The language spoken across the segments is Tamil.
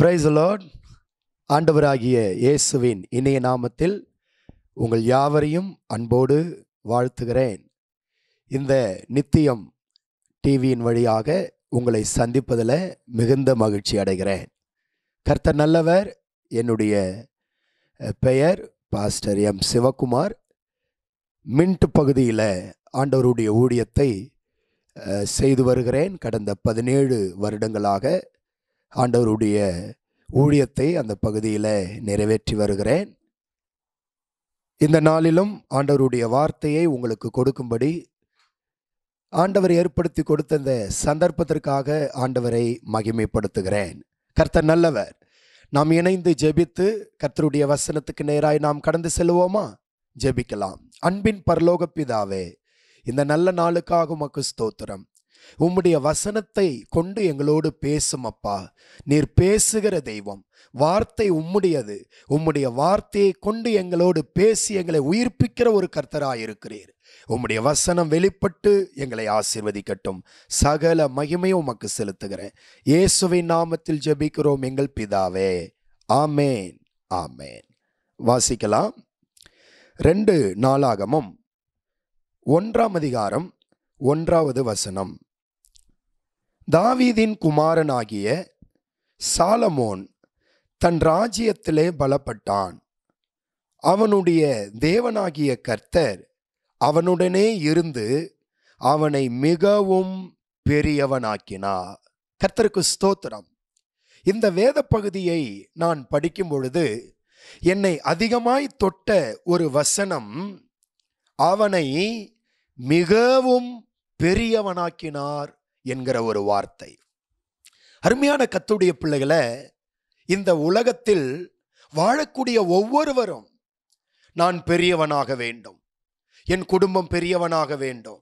பிரைஸ் லார்ட் ஆண்டவராகிய இயேசுவின் இணைய நாமத்தில் உங்கள் யாவரையும் அன்போடு வாழ்த்துகிறேன் இந்த நித்தியம் டிவியின் வழியாக உங்களை சந்திப்பதில் மிகுந்த மகிழ்ச்சி அடைகிறேன் கர்த்தர் நல்லவர் என்னுடைய பெயர் பாஸ்டர் எம் சிவகுமார் மின்ட் பகுதியில் ஆண்டவருடைய ஊழியத்தை செய்து வருகிறேன் கடந்த பதினேழு வருடங்களாக ஆண்டவருடைய ஊழியத்தை அந்த பகுதியில் நிறைவேற்றி வருகிறேன் இந்த நாளிலும் ஆண்டவருடைய வார்த்தையை உங்களுக்கு கொடுக்கும்படி ஆண்டவர் ஏற்படுத்தி கொடுத்த இந்த சந்தர்ப்பத்திற்காக ஆண்டவரை மகிமைப்படுத்துகிறேன் கர்த்தர் நல்லவர் நாம் இணைந்து ஜெபித்து கர்த்தருடைய வசனத்துக்கு நேராய் நாம் கடந்து செல்வோமா ஜெபிக்கலாம் அன்பின் பரலோக பிதாவே இந்த நல்ல நாளுக்காக உமக்கு ஸ்தோத்திரம் உம்முடைய வசனத்தை கொண்டு எங்களோடு பேசும் அப்பா நீர் பேசுகிற தெய்வம் வார்த்தை உம்முடையது உம்முடைய வார்த்தையை கொண்டு எங்களோடு பேசி எங்களை உயிர்ப்பிக்கிற ஒரு கர்த்தராயிருக்கிறீர் உம்முடைய வசனம் வெளிப்பட்டு எங்களை ஆசிர்வதிக்கட்டும் சகல மகிமையும் உமக்கு செலுத்துகிறேன் இயேசுவின் நாமத்தில் ஜபிக்கிறோம் எங்கள் பிதாவே ஆமேன் ஆமேன் வாசிக்கலாம் ரெண்டு நாளாகமும் ஒன்றாம் அதிகாரம் ஒன்றாவது வசனம் தாவீதின் குமாரனாகிய சாலமோன் தன் ராஜ்யத்திலே பலப்பட்டான் அவனுடைய தேவனாகிய கர்த்தர் அவனுடனே இருந்து அவனை மிகவும் பெரியவனாக்கினா கர்த்தருக்கு ஸ்தோத்திரம் இந்த வேத பகுதியை நான் படிக்கும் பொழுது என்னை அதிகமாய் தொட்ட ஒரு வசனம் அவனை மிகவும் பெரியவனாக்கினார் என்கிற ஒரு வார்த்தை அருமையான கத்துடைய பிள்ளைகளை இந்த உலகத்தில் வாழக்கூடிய ஒவ்வொருவரும் நான் பெரியவனாக வேண்டும் என் குடும்பம் பெரியவனாக வேண்டும்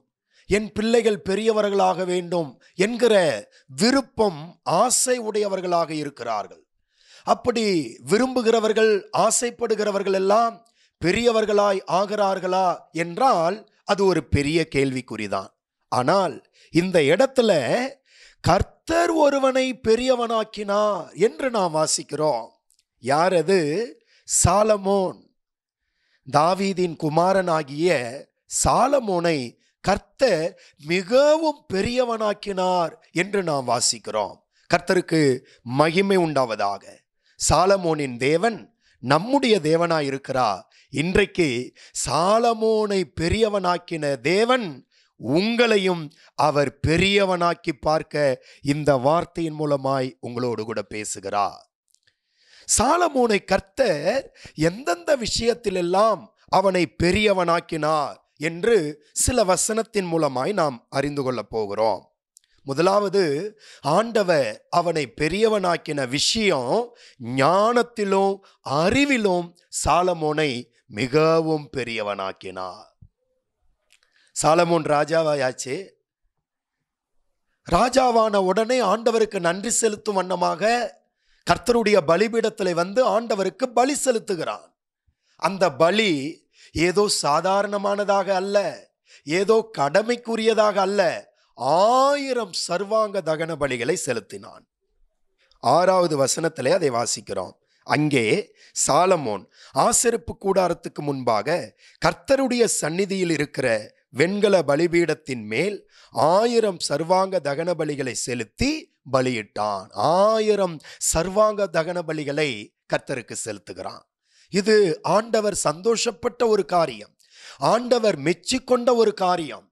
என் பிள்ளைகள் பெரியவர்களாக வேண்டும் என்கிற விருப்பம் ஆசை உடையவர்களாக இருக்கிறார்கள் அப்படி விரும்புகிறவர்கள் ஆசைப்படுகிறவர்கள் எல்லாம் பெரியவர்களாய் ஆகிறார்களா என்றால் அது ஒரு பெரிய கேள்விக்குறிதான் ஆனால் இந்த இடத்துல கர்த்தர் ஒருவனை பெரியவனாக்கினார் என்று நாம் வாசிக்கிறோம் யார் அது சாலமோன் தாவீதின் குமாரனாகிய சாலமோனை கர்த்தர் மிகவும் பெரியவனாக்கினார் என்று நாம் வாசிக்கிறோம் கர்த்தருக்கு மகிமை உண்டாவதாக சாலமோனின் தேவன் நம்முடைய தேவனாயிருக்கிறார் இன்றைக்கு சாலமோனை பெரியவனாக்கின தேவன் உங்களையும் அவர் பெரியவனாக்கி பார்க்க இந்த வார்த்தையின் மூலமாய் உங்களோடு கூட பேசுகிறார் சாலமோனை கர்த்தர் எந்தெந்த விஷயத்திலெல்லாம் அவனை பெரியவனாக்கினார் என்று சில வசனத்தின் மூலமாய் நாம் அறிந்து கொள்ளப் போகிறோம் முதலாவது ஆண்டவர் அவனை பெரியவனாக்கின விஷயம் ஞானத்திலும் அறிவிலும் சாலமோனை மிகவும் பெரியவனாக்கினார் சாலமோன் ராஜாவாயாச்சு ராஜாவான உடனே ஆண்டவருக்கு நன்றி செலுத்தும் வண்ணமாக கர்த்தருடைய பலிபீடத்தில் வந்து ஆண்டவருக்கு பலி செலுத்துகிறான் அந்த பலி ஏதோ சாதாரணமானதாக அல்ல ஏதோ கடமைக்குரியதாக அல்ல ஆயிரம் சர்வாங்க தகன பலிகளை செலுத்தினான் ஆறாவது வசனத்திலே அதை வாசிக்கிறோம் அங்கே சாலமோன் ஆசிரிப்பு கூடாரத்துக்கு முன்பாக கர்த்தருடைய சந்நிதியில் இருக்கிற வெண்கல பலிபீடத்தின் மேல் ஆயிரம் சர்வாங்க தகன பலிகளை செலுத்தி பலியிட்டான் ஆயிரம் சர்வாங்க தகன பலிகளை கர்த்தருக்கு செலுத்துகிறான் இது ஆண்டவர் சந்தோஷப்பட்ட ஒரு காரியம் ஆண்டவர் மெச்சிக்கொண்ட ஒரு காரியம்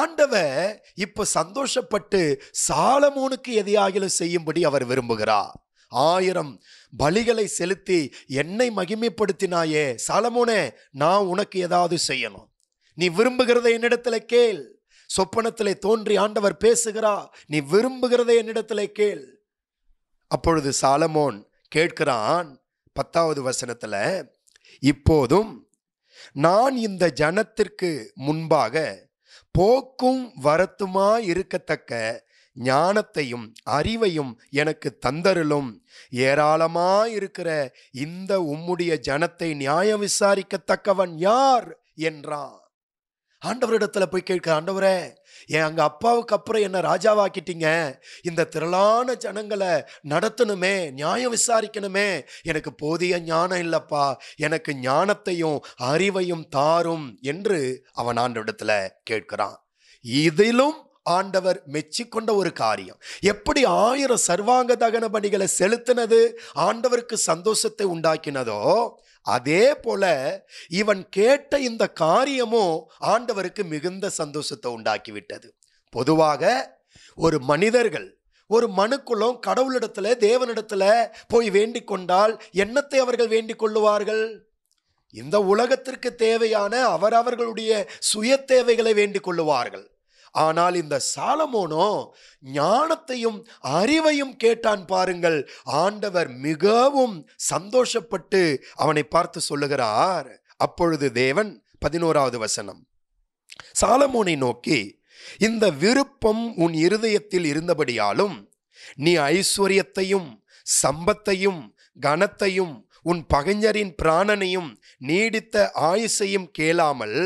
ஆண்டவர் இப்போ சந்தோஷப்பட்டு சாலமோனுக்கு எதையாகிலும் செய்யும்படி அவர் விரும்புகிறார் ஆயிரம் பலிகளை செலுத்தி என்னை மகிமைப்படுத்தினாயே சாலமோனே நான் உனக்கு ஏதாவது செய்யணும் நீ விரும்புகிறத என்னிடத்துல கேள் சொப்பனத்தில் தோன்றி ஆண்டவர் பேசுகிறார் நீ விரும்புகிறதை என்னிடத்துல கேள் அப்பொழுது சாலமோன் கேட்கிறான் பத்தாவது வசனத்தில் இப்போதும் நான் இந்த ஜனத்திற்கு முன்பாக போக்கும் வரத்துமா இருக்கத்தக்க ஞானத்தையும் அறிவையும் எனக்கு தந்தருளும் ஏராளமா இருக்கிற இந்த உம்முடைய ஜனத்தை நியாயம் விசாரிக்கத்தக்கவன் யார் என்றான் ஆண்டவரிடத்துல போய் கேட்க ஆண்டவரே என் அங்கே அப்பாவுக்கு அப்புறம் என்ன ராஜாவாக்கிட்டீங்க இந்த திரளான ஜனங்களை நடத்தணுமே நியாயம் விசாரிக்கணுமே எனக்கு போதிய ஞானம் இல்லப்பா எனக்கு ஞானத்தையும் அறிவையும் தாரும் என்று அவன் ஆண்டவரிடத்துல கேட்கிறான் இதிலும் ஆண்டவர் மெச்சிக்கொண்ட ஒரு காரியம் எப்படி ஆயிரம் சர்வாங்க தகன பணிகளை செலுத்தினது ஆண்டவருக்கு சந்தோஷத்தை உண்டாக்கினதோ அதே போல இவன் கேட்ட இந்த காரியமும் ஆண்டவருக்கு மிகுந்த சந்தோஷத்தை உண்டாக்கிவிட்டது பொதுவாக ஒரு மனிதர்கள் ஒரு மனுக்குளம் கடவுளிடத்துல தேவனிடத்துல போய் வேண்டிக் கொண்டால் என்னத்தை அவர்கள் வேண்டிக் கொள்ளுவார்கள் இந்த உலகத்திற்கு தேவையான அவரவர்களுடைய சுய தேவைகளை வேண்டிக் கொள்ளுவார்கள் ஆனால் இந்த சாலமோனோ ஞானத்தையும் அறிவையும் கேட்டான் பாருங்கள் ஆண்டவர் மிகவும் சந்தோஷப்பட்டு அவனை பார்த்து சொல்லுகிறார் அப்பொழுது தேவன் பதினோராவது வசனம் சாலமோனை நோக்கி இந்த விருப்பம் உன் இருதயத்தில் இருந்தபடியாலும் நீ ஐஸ்வர்யத்தையும் சம்பத்தையும் கனத்தையும் உன் பகைஞரின் பிராணனையும் நீடித்த ஆயுசையும் கேளாமல்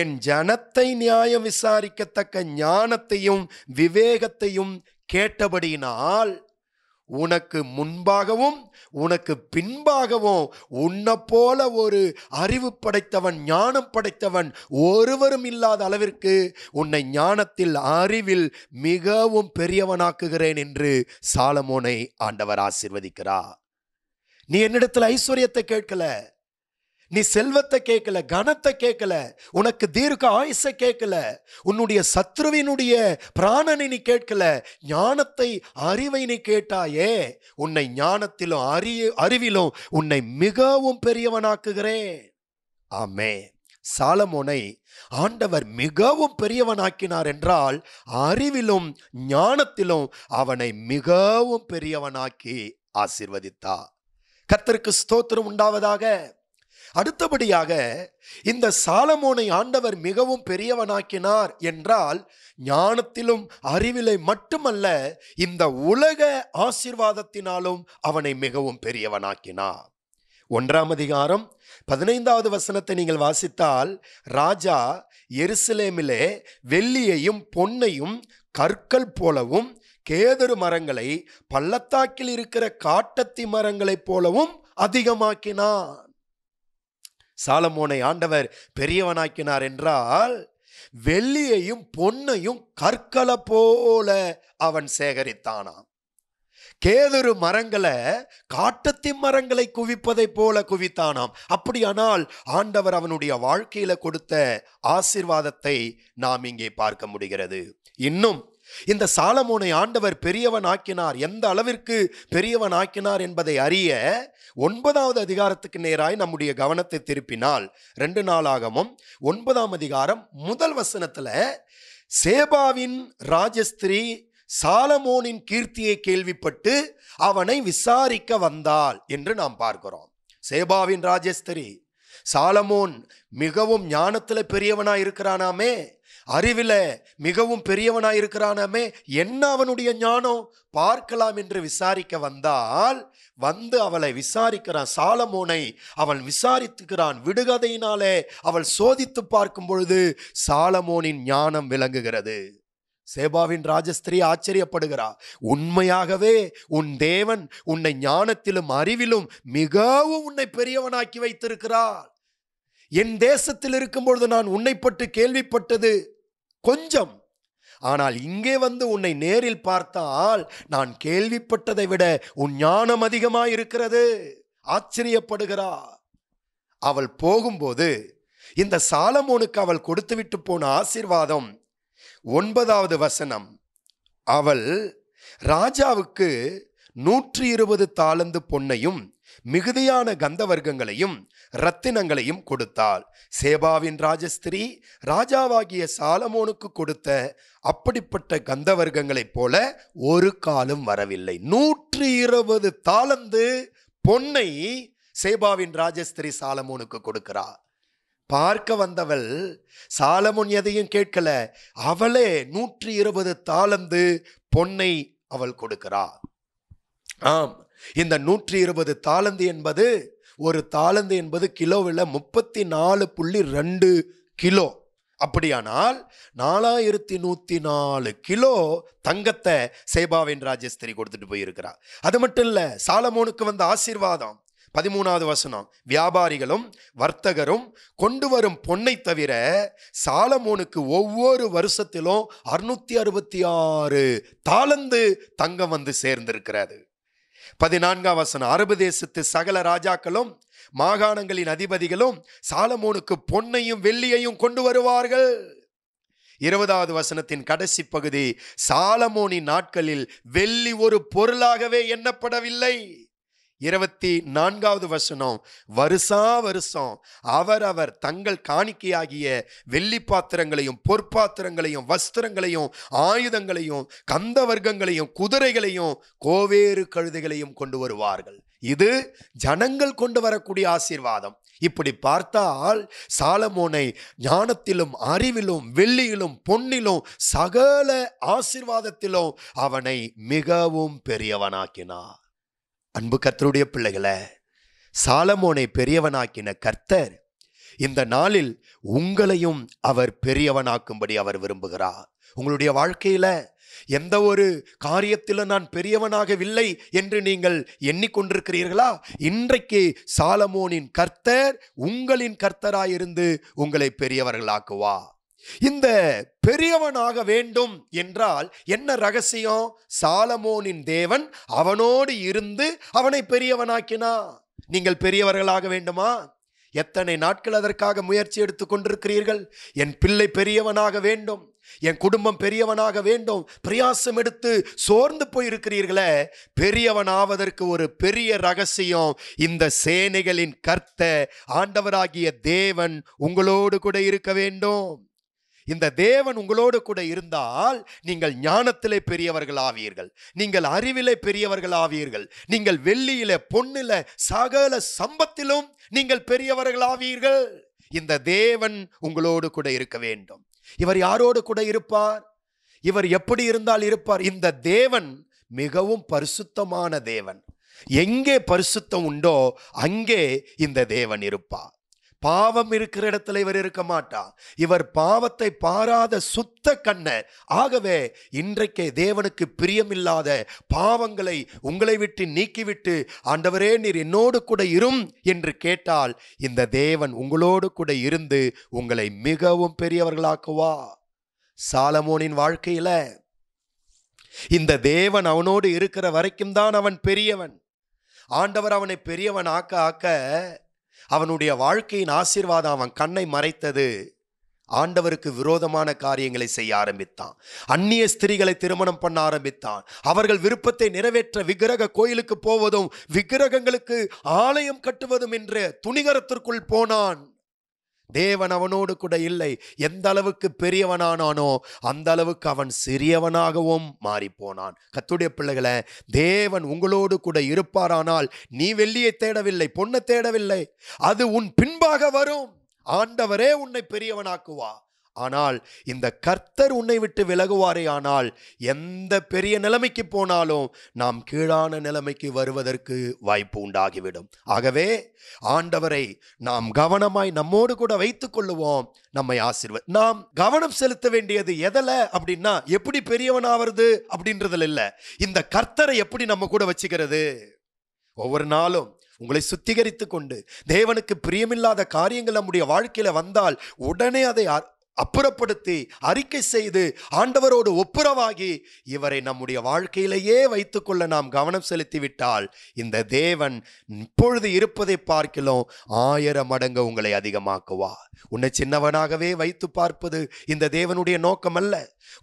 என் ஜனத்தை நியாயம் விசாரிக்கத்தக்க ஞானத்தையும் விவேகத்தையும் கேட்டபடியினால் உனக்கு முன்பாகவும் உனக்கு பின்பாகவும் உன்னை போல ஒரு அறிவு படைத்தவன் ஞானம் படைத்தவன் ஒருவரும் இல்லாத அளவிற்கு உன்னை ஞானத்தில் அறிவில் மிகவும் பெரியவனாக்குகிறேன் என்று சாலமோனை ஆண்டவர் ஆசிர்வதிக்கிறார் நீ என்னிடத்தில் ஐஸ்வர்யத்தை கேட்கல நீ செல்வத்தை கேட்கல கனத்தை கேட்கல உனக்கு தீர்க்க ஆயுச கேட்கல உன்னுடைய சத்ருவினுடைய பிராணனை நீ கேட்கல ஞானத்தை அறிவை நீ கேட்டாயே உன்னை ஞானத்திலும் அறி அறிவிலும் உன்னை மிகவும் பெரியவனாக்குகிறேன் ஆமே சாலமோனை ஆண்டவர் மிகவும் பெரியவனாக்கினார் என்றால் அறிவிலும் ஞானத்திலும் அவனை மிகவும் பெரியவனாக்கி ஆசிர்வதித்தார் கத்தருக்கு ஸ்தோத்திரம் உண்டாவதாக அடுத்தபடியாக இந்த சாலமோனை ஆண்டவர் மிகவும் பெரியவனாக்கினார் என்றால் ஞானத்திலும் அறிவிலை மட்டுமல்ல இந்த உலக ஆசிர்வாதத்தினாலும் அவனை மிகவும் பெரியவனாக்கினார் ஒன்றாம் அதிகாரம் பதினைந்தாவது வசனத்தை நீங்கள் வாசித்தால் ராஜா எருசலேமிலே வெள்ளியையும் பொன்னையும் கற்கள் போலவும் கேதரு மரங்களை பள்ளத்தாக்கில் இருக்கிற காட்டத்தி மரங்களைப் போலவும் அதிகமாக்கினான் சாலமோனை ஆண்டவர் பெரியவனாக்கினார் என்றால் வெள்ளியையும் பொன்னையும் கற்கள போல அவன் சேகரித்தானாம் கேதுரு மரங்களை காட்டத்தின் மரங்களை குவிப்பதை போல குவித்தானாம் அப்படியானால் ஆண்டவர் அவனுடைய வாழ்க்கையில கொடுத்த ஆசிர்வாதத்தை நாம் இங்கே பார்க்க முடிகிறது இன்னும் இந்த சாலமோனை ஆண்டவர் பெரியவன் ஆக்கினார் எந்த அளவிற்கு பெரியவன் ஆக்கினார் என்பதை அறிய ஒன்பதாவது அதிகாரத்துக்கு நேராய் நம்முடைய கவனத்தை திருப்பினால் ரெண்டு நாளாகவும் ஒன்பதாம் அதிகாரம் முதல் வசனத்தில் சேபாவின் ராஜஸ்திரி சாலமோனின் கீர்த்தியை கேள்விப்பட்டு அவனை விசாரிக்க வந்தாள் என்று நாம் பார்க்கிறோம் சேபாவின் ராஜஸ்திரி சாலமோன் மிகவும் ஞானத்தில் பெரியவனாக இருக்கிறானாமே அறிவில மிகவும் இருக்கிறானமே என்ன அவனுடைய ஞானம் பார்க்கலாம் என்று விசாரிக்க வந்தால் வந்து அவளை விசாரிக்கிறான் சாலமோனை அவன் விசாரித்துக்கிறான் விடுகதையினாலே அவள் சோதித்து பார்க்கும் பொழுது சாலமோனின் ஞானம் விளங்குகிறது சேபாவின் ராஜஸ்திரீ ஆச்சரியப்படுகிறா உண்மையாகவே உன் தேவன் உன்னை ஞானத்திலும் அறிவிலும் மிகவும் உன்னை பெரியவனாக்கி வைத்திருக்கிறார் என் தேசத்தில் இருக்கும்பொழுது நான் உன்னை பற்றி கேள்விப்பட்டது கொஞ்சம் ஆனால் இங்கே வந்து உன்னை நேரில் பார்த்தால் நான் கேள்விப்பட்டதை விட உன் ஞானம் அதிகமாக இருக்கிறது ஆச்சரியப்படுகிறா அவள் போகும்போது இந்த சாலமோனுக்கு அவள் கொடுத்துவிட்டு போன ஆசிர்வாதம் ஒன்பதாவது வசனம் அவள் ராஜாவுக்கு நூற்றி இருபது தாளந்து பொன்னையும் மிகுதியான கந்தவர்க்கங்களையும் இரத்தினங்களையும் கொடுத்தாள் சேபாவின் ராஜஸ்திரி ராஜாவாகிய சாலமோனுக்கு கொடுத்த அப்படிப்பட்ட கந்தவர்க்கங்களைப் போல ஒரு காலம் வரவில்லை நூற்றி இருபது தாளந்து பொன்னை சேபாவின் ராஜஸ்திரி சாலமோனுக்கு கொடுக்கிறார் பார்க்க வந்தவள் சாலமோன் எதையும் கேட்கல அவளே நூற்றி இருபது தாளந்து பொன்னை அவள் கொடுக்கிறாள் ஆம் இந்த நூற்றி இருபது தாளந்து என்பது ஒரு தாளந்து என்பது கிலோவில் முப்பத்தி நாலு புள்ளி ரெண்டு கிலோ அப்படியானால் நாலாயிரத்தி நூற்றி நாலு கிலோ தங்கத்தை சேபாவின் ராஜஸ்திரி கொடுத்துட்டு போயிருக்கிறார் அது மட்டும் இல்லை சாலமோனுக்கு வந்த ஆசீர்வாதம் பதிமூணாவது வசனம் வியாபாரிகளும் வர்த்தகரும் கொண்டு வரும் பொன்னை தவிர சாலமோனுக்கு ஒவ்வொரு வருஷத்திலும் அறுநூத்தி அறுபத்தி ஆறு தாளந்து தங்கம் வந்து சேர்ந்திருக்கிறது பதினான்காம் வசனம் அரபு தேசத்து சகல ராஜாக்களும் மாகாணங்களின் அதிபதிகளும் சாலமோனுக்கு பொன்னையும் வெள்ளியையும் கொண்டு வருவார்கள் இருபதாவது வசனத்தின் கடைசி பகுதி சாலமோனின் நாட்களில் வெள்ளி ஒரு பொருளாகவே எண்ணப்படவில்லை இருபத்தி நான்காவது வசனம் வருஷா வருஷம் அவரவர் தங்கள் காணிக்கையாகிய வெள்ளி பாத்திரங்களையும் பொற்பாத்திரங்களையும் வஸ்திரங்களையும் ஆயுதங்களையும் கந்த வர்க்கங்களையும் குதிரைகளையும் கோவேறு கழுதைகளையும் கொண்டு வருவார்கள் இது ஜனங்கள் கொண்டு வரக்கூடிய ஆசீர்வாதம் இப்படி பார்த்தால் சாலமோனை ஞானத்திலும் அறிவிலும் வெள்ளியிலும் பொன்னிலும் சகல ஆசீர்வாதத்திலும் அவனை மிகவும் பெரியவனாக்கினார் அன்பு கர்த்தருடைய பிள்ளைகளை சாலமோனை பெரியவனாக்கின கர்த்தர் இந்த நாளில் உங்களையும் அவர் பெரியவனாக்கும்படி அவர் விரும்புகிறார் உங்களுடைய வாழ்க்கையில எந்த ஒரு காரியத்தில் நான் பெரியவனாகவில்லை என்று நீங்கள் எண்ணிக்கொண்டிருக்கிறீர்களா இன்றைக்கு சாலமோனின் கர்த்தர் உங்களின் கர்த்தராயிருந்து உங்களை பெரியவர்களாக்குவா இந்த பெரியவனாக வேண்டும் என்றால் என்ன ரகசியம் சாலமோனின் தேவன் அவனோடு இருந்து அவனை பெரியவனாக்கினா நீங்கள் பெரியவர்களாக வேண்டுமா எத்தனை நாட்கள் அதற்காக முயற்சி எடுத்துக் கொண்டிருக்கிறீர்கள் என் பிள்ளை பெரியவனாக வேண்டும் என் குடும்பம் பெரியவனாக வேண்டும் பிரயாசம் எடுத்து சோர்ந்து போயிருக்கிறீர்களே பெரியவனாவதற்கு ஒரு பெரிய ரகசியம் இந்த சேனைகளின் கர்த்த ஆண்டவராகிய தேவன் உங்களோடு கூட இருக்க வேண்டும் இந்த தேவன் உங்களோடு கூட இருந்தால் நீங்கள் ஞானத்திலே பெரியவர்கள் ஆவீர்கள் நீங்கள் அறிவிலே பெரியவர்கள் ஆவீர்கள் நீங்கள் வெள்ளியில பொண்ணில சகல சம்பத்திலும் நீங்கள் பெரியவர்கள் ஆவீர்கள் இந்த தேவன் உங்களோடு கூட இருக்க வேண்டும் இவர் யாரோடு கூட இருப்பார் இவர் எப்படி இருந்தால் இருப்பார் இந்த தேவன் மிகவும் பரிசுத்தமான தேவன் எங்கே பரிசுத்தம் உண்டோ அங்கே இந்த தேவன் இருப்பார் பாவம் இருக்கிற இடத்துல இவர் இருக்க மாட்டார் இவர் பாவத்தை பாராத சுத்த கண்ணர் ஆகவே இன்றைக்கே தேவனுக்கு பிரியமில்லாத பாவங்களை உங்களை விட்டு நீக்கிவிட்டு ஆண்டவரே நீர் என்னோடு கூட இரும் என்று கேட்டால் இந்த தேவன் உங்களோடு கூட இருந்து உங்களை மிகவும் பெரியவர்களாக்குவா சாலமோனின் வாழ்க்கையில இந்த தேவன் அவனோடு இருக்கிற வரைக்கும் தான் அவன் பெரியவன் ஆண்டவர் அவனை பெரியவன் ஆக்க ஆக்க அவனுடைய வாழ்க்கையின் ஆசீர்வாதம் அவன் கண்ணை மறைத்தது ஆண்டவருக்கு விரோதமான காரியங்களை செய்ய ஆரம்பித்தான் அந்நிய ஸ்திரீகளை திருமணம் பண்ண ஆரம்பித்தான் அவர்கள் விருப்பத்தை நிறைவேற்ற விக்கிரக கோயிலுக்கு போவதும் விக்கிரகங்களுக்கு ஆலயம் கட்டுவதும் என்ற துணிகரத்திற்குள் போனான் தேவன் அவனோடு கூட இல்லை எந்த அளவுக்கு பெரியவனானானோ அந்த அளவுக்கு அவன் சிறியவனாகவும் மாறிப்போனான் கத்துடைய பிள்ளைகளை தேவன் உங்களோடு கூட இருப்பாரானால் நீ வெள்ளியை தேடவில்லை பொண்ணை தேடவில்லை அது உன் பின்பாக வரும் ஆண்டவரே உன்னை பெரியவனாக்குவா ஆனால் இந்த கர்த்தர் உன்னை விட்டு விலகுவாரே ஆனால் எந்த பெரிய நிலைமைக்கு போனாலும் நாம் கீழான நிலைமைக்கு வருவதற்கு வாய்ப்பு உண்டாகிவிடும் ஆகவே ஆண்டவரை நாம் கவனமாய் நம்மோடு கூட வைத்துக் கொள்ளுவோம் நம்மை ஆசிர்வ நாம் கவனம் செலுத்த வேண்டியது எதில் அப்படின்னா எப்படி பெரியவனாவது அப்படின்றதுல இல்லை இந்த கர்த்தரை எப்படி நம்ம கூட வச்சுக்கிறது ஒவ்வொரு நாளும் உங்களை சுத்திகரித்து கொண்டு தேவனுக்கு பிரியமில்லாத காரியங்கள் நம்முடைய வாழ்க்கையில் வந்தால் உடனே அதை அப்புறப்படுத்தி அறிக்கை செய்து ஆண்டவரோடு ஒப்புரவாகி இவரை நம்முடைய வாழ்க்கையிலேயே வைத்துக்கொள்ள நாம் கவனம் செலுத்திவிட்டால் இந்த தேவன் இப்பொழுது இருப்பதை பார்க்கலாம் ஆயிரம் மடங்கு உங்களை அதிகமாக்குவார் உன்னை சின்னவனாகவே வைத்து பார்ப்பது இந்த தேவனுடைய நோக்கம் அல்ல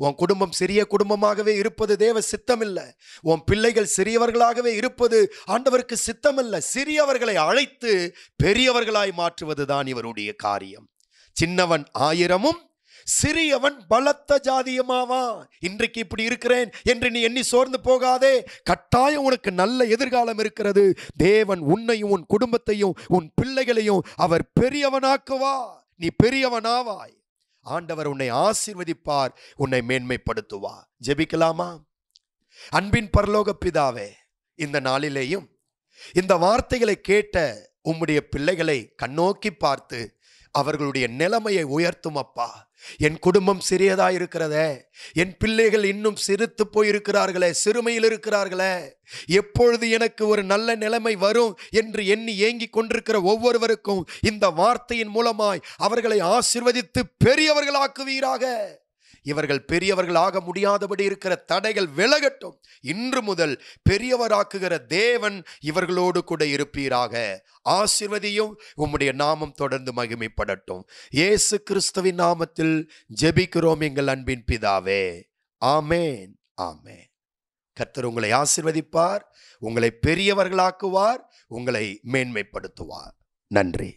உன் குடும்பம் சிறிய குடும்பமாகவே இருப்பது தேவ சித்தமில்ல உன் பிள்ளைகள் சிறியவர்களாகவே இருப்பது ஆண்டவருக்கு சித்தமில்லை சிறியவர்களை அழைத்து பெரியவர்களாய் மாற்றுவதுதான் இவருடைய காரியம் சின்னவன் ஆயிரமும் சிறியவன் பலத்த ஜாதியமாவா இன்றைக்கு இப்படி இருக்கிறேன் என்று நீ எண்ணி சோர்ந்து போகாதே கட்டாயம் உனக்கு நல்ல எதிர்காலம் இருக்கிறது தேவன் உன்னையும் உன் குடும்பத்தையும் உன் பிள்ளைகளையும் அவர் பெரியவனாக்குவா நீ பெரியவனாவாய் ஆண்டவர் உன்னை ஆசிர்வதிப்பார் உன்னை மேன்மைப்படுத்துவார் ஜெபிக்கலாமா அன்பின் பரலோக பிதாவே இந்த நாளிலேயும் இந்த வார்த்தைகளை கேட்ட உம்முடைய பிள்ளைகளை கண்ணோக்கி பார்த்து அவர்களுடைய நிலைமையை உயர்த்தும் அப்பா என் குடும்பம் சிறியதா இருக்கிறதே என் பிள்ளைகள் இன்னும் சிரித்து போயிருக்கிறார்களே சிறுமையில் இருக்கிறார்களே எப்பொழுது எனக்கு ஒரு நல்ல நிலைமை வரும் என்று எண்ணி ஏங்கி கொண்டிருக்கிற ஒவ்வொருவருக்கும் இந்த வார்த்தையின் மூலமாய் அவர்களை ஆசிர்வதித்து பெரியவர்களாக்குவீராக இவர்கள் பெரியவர்கள் ஆக முடியாதபடி இருக்கிற தடைகள் விலகட்டும் இன்று முதல் பெரியவராக்குகிற தேவன் இவர்களோடு கூட இருப்பீராக ஆசிர்வதியும் உம்முடைய நாமம் தொடர்ந்து மகிமைப்படட்டும் இயேசு கிறிஸ்துவின் நாமத்தில் ஜெபிக்கிறோம் எங்கள் அன்பின் பிதாவே ஆமேன் ஆமே கர்த்தர் உங்களை ஆசிர்வதிப்பார் உங்களை பெரியவர்களாக்குவார் உங்களை மேன்மைப்படுத்துவார் நன்றி